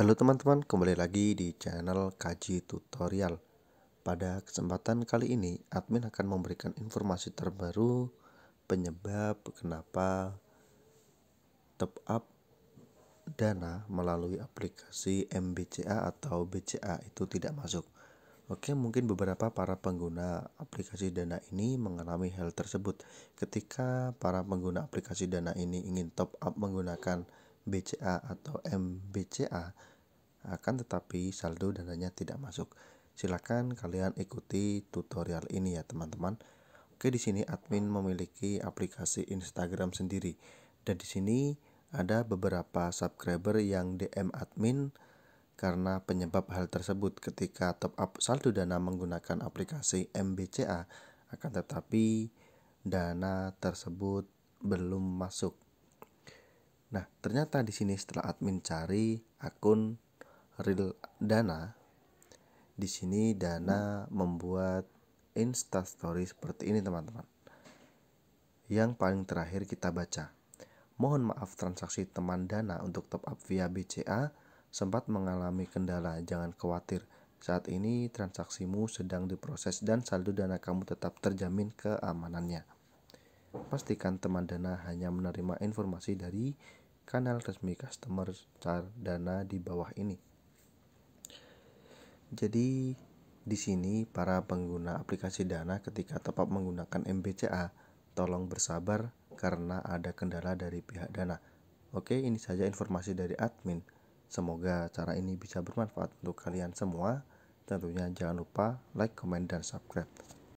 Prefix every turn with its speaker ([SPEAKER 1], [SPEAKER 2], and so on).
[SPEAKER 1] Halo teman-teman, kembali lagi di channel Kaji Tutorial. Pada kesempatan kali ini, admin akan memberikan informasi terbaru penyebab kenapa top up dana melalui aplikasi MBCA atau BCA itu tidak masuk. Oke, mungkin beberapa para pengguna aplikasi Dana ini mengalami hal tersebut. Ketika para pengguna aplikasi Dana ini ingin top up menggunakan BCA atau MBCA, akan tetapi saldo dananya tidak masuk. Silakan kalian ikuti tutorial ini ya teman-teman. Oke, di sini admin memiliki aplikasi Instagram sendiri. Dan di sini ada beberapa subscriber yang DM admin karena penyebab hal tersebut ketika top up saldo dana menggunakan aplikasi MBCA. Akan tetapi dana tersebut belum masuk. Nah, ternyata di sini setelah admin cari akun real Dana. Di sini Dana membuat Insta Story seperti ini teman-teman. Yang paling terakhir kita baca. Mohon maaf transaksi teman Dana untuk top up via BCA sempat mengalami kendala. Jangan khawatir. Saat ini transaksimu sedang diproses dan saldo dana kamu tetap terjamin keamanannya. Pastikan teman dana hanya menerima informasi dari kanal resmi customer Dana di bawah ini. Jadi di sini para pengguna aplikasi Dana ketika tepat menggunakan MBCA, tolong bersabar karena ada kendala dari pihak Dana. Oke, ini saja informasi dari admin. Semoga cara ini bisa bermanfaat untuk kalian semua. Tentunya jangan lupa like, comment, dan subscribe.